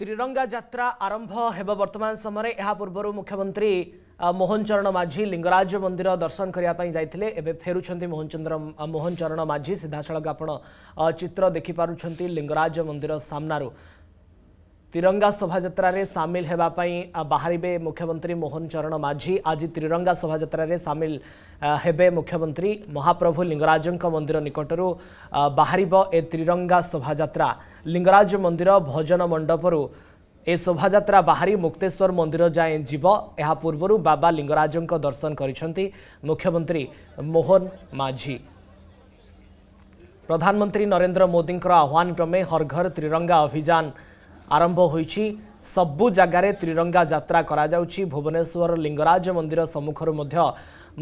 त्रिरंगा जात्रा आरंभ ହେବ ବର୍ତ୍ତମାନ ସମୟରେ ଏହା ପୂର୍ବରୁ ମୁଖ୍ୟମନ୍ତ୍ରୀ ମୋହନ ଚରଣ ମାଝୀ ଲିଙ୍ଗରାଜ ମନ୍ଦିର ଦର୍ଶନ କରିବା ପାଇଁ ଯାଇଥିଲେ ଏବେ ଫେରୁଛନ୍ତି ମୋହନ ଚନ୍ଦ୍ର ମୋହନ ଚରଣ ମାଝୀ ସିଧାସଳଖ ଆପଣ ଚିତ୍ର ଦେଖିପାରୁଛନ୍ତି ଲିଙ୍ଗରାଜ ମନ୍ଦିର ସାମ୍ନାରୁ तिरंगा शोभायात्रे सामिल होगापी बाहर मुख्यमंत्री मोहन चरण माझी आज तिरंगा शोभायात्रे सामिल हे मुख्यमंत्री महाप्रभु लिंगराज मंदिर निकटर बाहर ए तिरंगा शोभायात्रा लिंगराज मंदिर भजन मंडपुर ଏ ଶୋଭାଯାତ୍ରା ବାହାରି ମୁକ୍ତେଶ୍ୱର ମନ୍ଦିର ଯାଏଁ ଯିବ ଏହା ପୂର୍ବରୁ ବାବା ଲିଙ୍ଗରାଜଙ୍କ ଦର୍ଶନ କରିଛନ୍ତି ମୁଖ୍ୟମନ୍ତ୍ରୀ ମୋହନ ମାଝୀ ପ୍ରଧାନମନ୍ତ୍ରୀ ନରେନ୍ଦ୍ର ମୋଦିଙ୍କର ଆହ୍ୱାନ କ୍ରମେ ହର୍ ଘର ତ୍ରିରଙ୍ଗା ଅଭିଯାନ ଆରମ୍ଭ ହୋଇଛି ସବୁ ଜାଗାରେ ତ୍ରିରଙ୍ଗା ଯାତ୍ରା କରାଯାଉଛି ଭୁବନେଶ୍ୱର ଲିଙ୍ଗରାଜ ମନ୍ଦିର ସମ୍ମୁଖରୁ ମଧ୍ୟ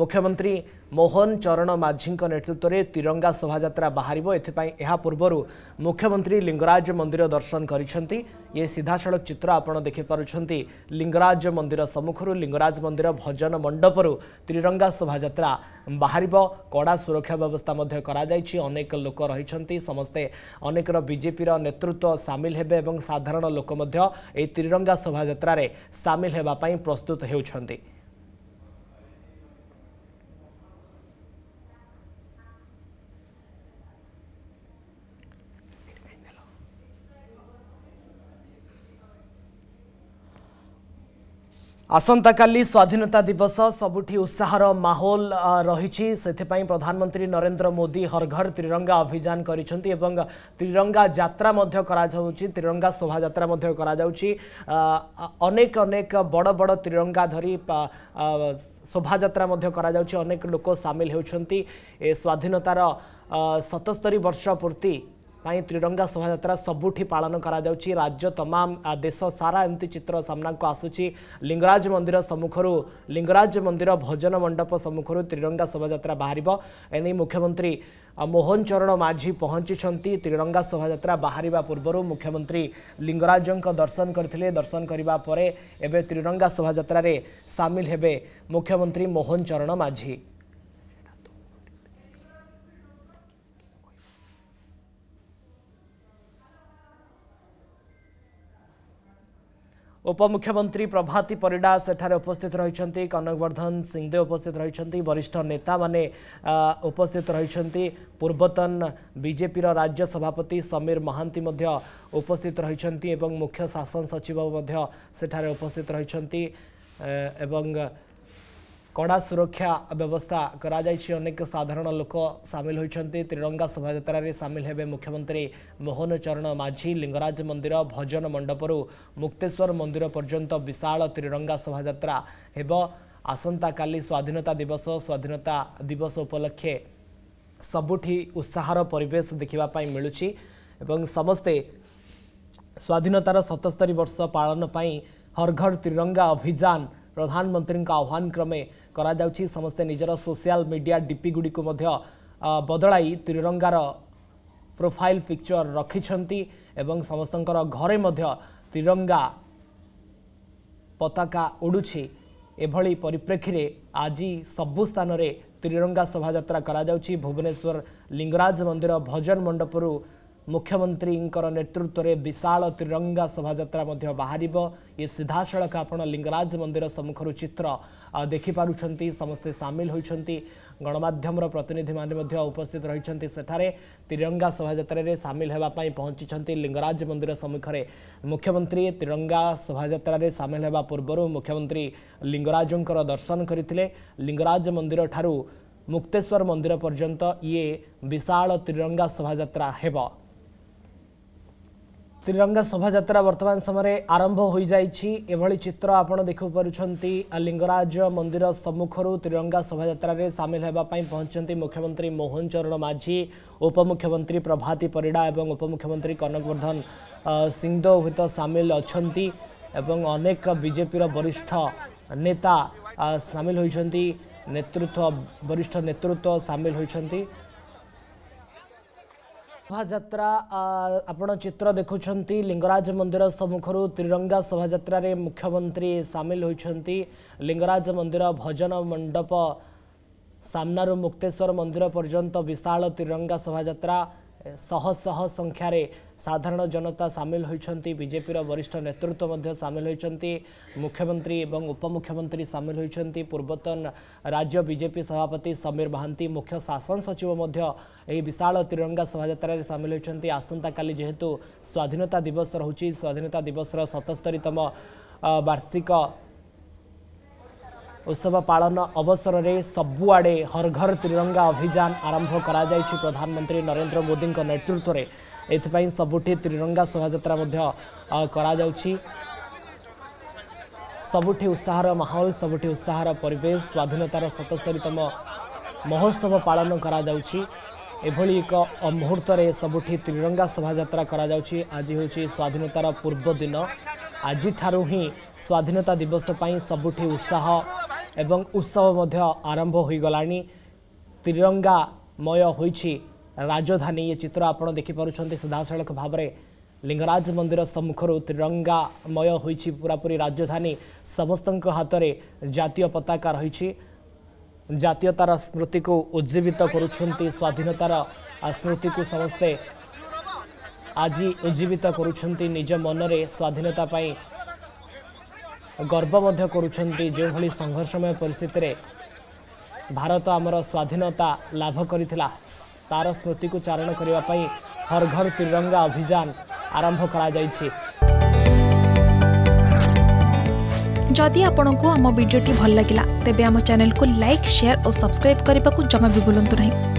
ମୁଖ୍ୟମନ୍ତ୍ରୀ ମୋହନ ଚରଣ ମାଝୀଙ୍କ ନେତୃତ୍ୱରେ ତ୍ରିରଙ୍ଗା ଶୋଭାଯାତ୍ରା ବାହାରିବ ଏଥିପାଇଁ ଏହା ପୂର୍ବରୁ ମୁଖ୍ୟମନ୍ତ୍ରୀ ଲିଙ୍ଗରାଜ ମନ୍ଦିର ଦର୍ଶନ କରିଛନ୍ତି ये सीधासळख चित्र आपण देखि परुछंती लिंगराज मंदिर सम्मुखरु लिंगराज मंदिर भजन मंडपरु त्रिरंगा शोभा यात्रा बाहरिबो कडा सुरक्षा व्यवस्था मध्ये करा जायची अनेक लोक रहिछंती समस्ते अनेकर बीजेपी रो नेतृत्व शामिल हेबे एवं साधारण लोक मध्ये ए त्रिरंगा शोभा यात्रा रे शामिल हेबा पई प्रस्तुत हेउछंती आसंका स्वाधीनता दिवस सबुठ उत्साह माहौल रही प्रधानमंत्री नरेंद्र मोदी हर घर त्रिरंगा अभियान करिरंगा जात्रा त्रिरंगा शोभाक बड़ बड़ त्रिरंगा धरी शोभाक लोक सामिल होती स्वाधीनतार सतस्तरी वर्ष पूर्ति ପାଇଁ ତ୍ରିରଙ୍ଗା ଶୋଭାଯାତ୍ରା ସବୁଠି ପାଳନ କରାଯାଉଛି ରାଜ୍ୟ ତମାମ ଦେଶ ସାରା ଏମିତି ଚିତ୍ର ସାମ୍ନାକୁ ଆସୁଛି ଲିଙ୍ଗରାଜ ମନ୍ଦିର ସମ୍ମୁଖରୁ ଲିଙ୍ଗରାଜ ମନ୍ଦିର ଭଜନ ମଣ୍ଡପ ସମ୍ମୁଖରୁ ତ୍ରିରଙ୍ଗା ଶୋଭାଯାତ୍ରା ବାହାରିବ ଏନେଇ ମୁଖ୍ୟମନ୍ତ୍ରୀ ମୋହନ ଚରଣ ମାଝି ପହଞ୍ଚିଛନ୍ତି ତ୍ରିରଙ୍ଗା ଶୋଭାଯାତ୍ରା ବାହାରିବା ପୂର୍ବରୁ ମୁଖ୍ୟମନ୍ତ୍ରୀ ଲିଙ୍ଗରାଜଙ୍କ ଦର୍ଶନ କରିଥିଲେ ଦର୍ଶନ କରିବା ପରେ ଏବେ ତ୍ରିରଙ୍ଗା ଶୋଭାଯାତ୍ରାରେ ସାମିଲ ହେବେ ମୁଖ୍ୟମନ୍ତ୍ରୀ ମୋହନ ଚରଣ ମାଝୀ ଉପମୁଖ୍ୟମନ୍ତ୍ରୀ ପ୍ରଭାତୀ ପରିଡ଼ା ସେଠାରେ ଉପସ୍ଥିତ ରହିଛନ୍ତି କନକବର୍ଦ୍ଧନ ସିଂହଦେଓ ଉପସ୍ଥିତ ରହିଛନ୍ତି ବରିଷ୍ଠ ନେତାମାନେ ଉପସ୍ଥିତ ରହିଛନ୍ତି ପୂର୍ବତନ ବିଜେପିର ରାଜ୍ୟ ସଭାପତି ସମୀର ମହାନ୍ତି ମଧ୍ୟ ଉପସ୍ଥିତ ରହିଛନ୍ତି ଏବଂ ମୁଖ୍ୟ ଶାସନ ସଚିବ ମଧ୍ୟ ସେଠାରେ ଉପସ୍ଥିତ ରହିଛନ୍ତି ଏବଂ କଡ଼ା ସୁରକ୍ଷା ବ୍ୟବସ୍ଥା କରାଯାଇଛି ଅନେକ ସାଧାରଣ ଲୋକ ସାମିଲ ହୋଇଛନ୍ତି ତ୍ରିରଙ୍ଗା ଶୋଭାଯାତ୍ରାରେ ସାମିଲ ହେବେ ମୁଖ୍ୟମନ୍ତ୍ରୀ ମୋହନ ଚରଣ ମାଝୀ ଲିଙ୍ଗରାଜ ମନ୍ଦିର ଭଜନ ମଣ୍ଡପରୁ ମୁକ୍ତେଶ୍ୱର ମନ୍ଦିର ପର୍ଯ୍ୟନ୍ତ ବିଶାଳ ତ୍ରିରଙ୍ଗା ଶୋଭାଯାତ୍ରା ହେବ ଆସନ୍ତାକାଲି ସ୍ୱାଧୀନତା ଦିବସ ସ୍ୱାଧୀନତା ଦିବସ ଉପଲକ୍ଷେ ସବୁଠି ଉତ୍ସାହର ପରିବେଶ ଦେଖିବା ପାଇଁ ମିଳୁଛି ଏବଂ ସମସ୍ତେ ସ୍ୱାଧୀନତାର ସତସ୍ତରୀ ବର୍ଷ ପାଳନ ପାଇଁ ହରଘର ତ୍ରିରଙ୍ଗା ଅଭିଯାନ ପ୍ରଧାନମନ୍ତ୍ରୀଙ୍କ ଆହ୍ୱାନ କ୍ରମେ କରାଯାଉଛି ସମସ୍ତେ ନିଜର ସୋସିଆଲ ମିଡ଼ିଆ ଡିପିଗୁଡ଼ିକୁ ମଧ୍ୟ ବଦଳାଇ ତ୍ରିରଙ୍ଗାର ପ୍ରୋଫାଇଲ୍ ପିକ୍ଚର ରଖିଛନ୍ତି ଏବଂ ସମସ୍ତଙ୍କର ଘରେ ମଧ୍ୟ ତ୍ରିରଙ୍ଗା ପତାକା ଉଡ଼ୁଛି ଏଭଳି ପରିପ୍ରେକ୍ଷୀରେ ଆଜି ସବୁ ସ୍ଥାନରେ ତ୍ରିରଙ୍ଗା ଶୋଭାଯାତ୍ରା କରାଯାଉଛି ଭୁବନେଶ୍ୱର ଲିଙ୍ଗରାଜ ମନ୍ଦିର ଭଜନ ମଣ୍ଡପରୁ ମୁଖ୍ୟମନ୍ତ୍ରୀଙ୍କର ନେତୃତ୍ୱରେ ବିଶାଳ ତ୍ରିରଙ୍ଗା ଶୋଭାଯାତ୍ରା ମଧ୍ୟ ବାହାରିବ ଇଏ ସିଧାସଳଖ ଆପଣ ଲିଙ୍ଗରାଜ ମନ୍ଦିର ସମ୍ମୁଖରୁ ଚିତ୍ର ଦେଖିପାରୁଛନ୍ତି ସମସ୍ତେ ସାମିଲ ହୋଇଛନ୍ତି ଗଣମାଧ୍ୟମର ପ୍ରତିନିଧିମାନେ ମଧ୍ୟ ଉପସ୍ଥିତ ରହିଛନ୍ତି ସେଠାରେ ତ୍ରିରଙ୍ଗା ଶୋଭାଯାତ୍ରାରେ ସାମିଲ ହେବା ପାଇଁ ପହଞ୍ଚିଛନ୍ତି ଲିଙ୍ଗରାଜ ମନ୍ଦିର ସମ୍ମୁଖରେ ମୁଖ୍ୟମନ୍ତ୍ରୀ ତ୍ରିରଙ୍ଗା ଶୋଭାଯାତ୍ରାରେ ସାମିଲ ହେବା ପୂର୍ବରୁ ମୁଖ୍ୟମନ୍ତ୍ରୀ ଲିଙ୍ଗରାଜଙ୍କର ଦର୍ଶନ କରିଥିଲେ ଲିଙ୍ଗରାଜ ମନ୍ଦିରଠାରୁ ମୁକ୍ତେଶ୍ୱର ମନ୍ଦିର ପର୍ଯ୍ୟନ୍ତ ଇଏ ବିଶାଳ ତ୍ରିରଙ୍ଗା ଶୋଭାଯାତ୍ରା ହେବ ତ୍ରିରଙ୍ଗା ଶୋଭାଯାତ୍ରା ବର୍ତ୍ତମାନ ସମୟରେ ଆରମ୍ଭ ହୋଇଯାଇଛି ଏଭଳି ଚିତ୍ର ଆପଣ ଦେଖିପାରୁଛନ୍ତି ଲିଙ୍ଗରାଜ ମନ୍ଦିର ସମ୍ମୁଖରୁ ତ୍ରିରଙ୍ଗା ଶୋଭାଯାତ୍ରାରେ ସାମିଲ ହେବା ପାଇଁ ପହଞ୍ଚିଛନ୍ତି ମୁଖ୍ୟମନ୍ତ୍ରୀ ମୋହନ ଚରଣ ମାଝୀ ଉପମୁଖ୍ୟମନ୍ତ୍ରୀ ପ୍ରଭାତୀ ପରିଡ଼ା ଏବଂ ଉପମୁଖ୍ୟମନ୍ତ୍ରୀ କନକବର୍ଦ୍ଧନ ସିଂଦେଓ ହୁଏତ ସାମିଲ ଅଛନ୍ତି ଏବଂ ଅନେକ ବିଜେପିର ବରିଷ୍ଠ ନେତା ସାମିଲ ହୋଇଛନ୍ତି ନେତୃତ୍ୱ ବରିଷ୍ଠ ନେତୃତ୍ୱ ସାମିଲ ହୋଇଛନ୍ତି ଶୋଭାଯାତ୍ରା ଆପଣ ଚିତ୍ର ଦେଖୁଛନ୍ତି ଲିଙ୍ଗରାଜ ମନ୍ଦିର ସମ୍ମୁଖରୁ ତ୍ରିରଙ୍ଗା ଶୋଭାଯାତ୍ରାରେ ମୁଖ୍ୟମନ୍ତ୍ରୀ ସାମିଲ ହୋଇଛନ୍ତି ଲିଙ୍ଗରାଜ ମନ୍ଦିର ଭଜନ ମଣ୍ଡପ ସାମ୍ନାରୁ ମୁକ୍ତେଶ୍ୱର ମନ୍ଦିର ପର୍ଯ୍ୟନ୍ତ ବିଶାଳ ତ୍ରିରଙ୍ଗା ଶୋଭାଯାତ୍ରା ଶହ ଶହ ସଂଖ୍ୟାରେ ସାଧାରଣ ଜନତା ସାମିଲ ହୋଇଛନ୍ତି ବିଜେପିର ବରିଷ୍ଠ ନେତୃତ୍ୱ ମଧ୍ୟ ସାମିଲ ହୋଇଛନ୍ତି ମୁଖ୍ୟମନ୍ତ୍ରୀ ଏବଂ ଉପମୁଖ୍ୟମନ୍ତ୍ରୀ ସାମିଲ ହୋଇଛନ୍ତି ପୂର୍ବତନ ରାଜ୍ୟ ବିଜେପି ସଭାପତି ସମୀର ମହାନ୍ତି ମୁଖ୍ୟ ଶାସନ ସଚିବ ମଧ୍ୟ ଏହି ବିଶାଳ ତ୍ରିରଙ୍ଗା ଶୋଭାଯାତ୍ରାରେ ସାମିଲ ହୋଇଛନ୍ତି ଆସନ୍ତାକାଲି ଯେହେତୁ ସ୍ୱାଧୀନତା ଦିବସ ରହୁଛି ସ୍ୱାଧୀନତା ଦିବସର ସତସ୍ତରୀତମ ବାର୍ଷିକ ଉତ୍ସବ ପାଳନ ଅବସରରେ ସବୁଆଡ଼େ ହର୍ ଘର ତ୍ରିରଙ୍ଗା ଅଭିଯାନ ଆରମ୍ଭ କରାଯାଇଛି ପ୍ରଧାନମନ୍ତ୍ରୀ ନରେନ୍ଦ୍ର ମୋଦିଙ୍କ ନେତୃତ୍ୱରେ ଏଥିପାଇଁ ସବୁଠି ତ୍ରିରଙ୍ଗା ଶୋଭାଯାତ୍ରା ମଧ୍ୟ କରାଯାଉଛି ସବୁଠି ଉତ୍ସାହର ମାହୋଲ ସବୁଠି ଉତ୍ସାହର ପରିବେଶ ସ୍ୱାଧୀନତାର ସତସ୍ତରୀତମ ମହୋତ୍ସବ ପାଳନ କରାଯାଉଛି ଏଭଳି ଏକ ମୁହୂର୍ତ୍ତରେ ସବୁଠି ତ୍ରିରଙ୍ଗା ଶୋଭାଯାତ୍ରା କରାଯାଉଛି ଆଜି ହେଉଛି ସ୍ୱାଧୀନତାର ପୂର୍ବ ଦିନ ଆଜିଠାରୁ ହିଁ ସ୍ୱାଧୀନତା ଦିବସ ପାଇଁ ସବୁଠି ଉତ୍ସାହ ଏବଂ ଉତ୍ସବ ମଧ୍ୟ ଆରମ୍ଭ ହୋଇଗଲାଣି ତ୍ରିରଙ୍ଗାମୟ ହୋଇଛି ରାଜଧାନୀ ଏ ଚିତ୍ର ଆପଣ ଦେଖିପାରୁଛନ୍ତି ସିଧାସଳଖ ଭାବରେ ଲିଙ୍ଗରାଜ ମନ୍ଦିର ସମ୍ମୁଖରୁ ତ୍ରିରଙ୍ଗାମୟ ହୋଇଛି ପୁରାପୁରି ରାଜଧାନୀ ସମସ୍ତଙ୍କ ହାତରେ ଜାତୀୟ ପତାକା ରହିଛି ଜାତୀୟତାର ସ୍ମୃତିକୁ ଉଜ୍ଜୀବିତ କରୁଛନ୍ତି ସ୍ୱାଧୀନତାର ସ୍ମୃତିକୁ ସମସ୍ତେ ଆଜି ଉଜ୍ଜୀବିତ କରୁଛନ୍ତି ନିଜ ମନରେ ସ୍ୱାଧୀନତା ପାଇଁ ଗର୍ବ ମଧ୍ୟ କରୁଛନ୍ତି ଯେଉଁଭଳି ସଂଘର୍ଷମୟ ପରିସ୍ଥିତିରେ ଭାରତ ଆମର ସ୍ୱାଧୀନତା ଲାଭ କରିଥିଲା ତାର ସ୍ମୃତିକୁ ଚାରଣ କରିବା ପାଇଁ ହର ଘର ତ୍ରିରଙ୍ଗା ଅଭିଯାନ ଆରମ୍ଭ କରାଯାଇଛି ଯଦି ଆପଣଙ୍କୁ ଆମ ଭିଡ଼ିଓଟି ଭଲ ଲାଗିଲା ତେବେ ଆମ ଚ୍ୟାନେଲକୁ ଲାଇକ୍ ସେୟାର ଓ ସବସ୍କ୍ରାଇବ୍ କରିବାକୁ ଜମା ବି ଭୁଲନ୍ତୁ ନାହିଁ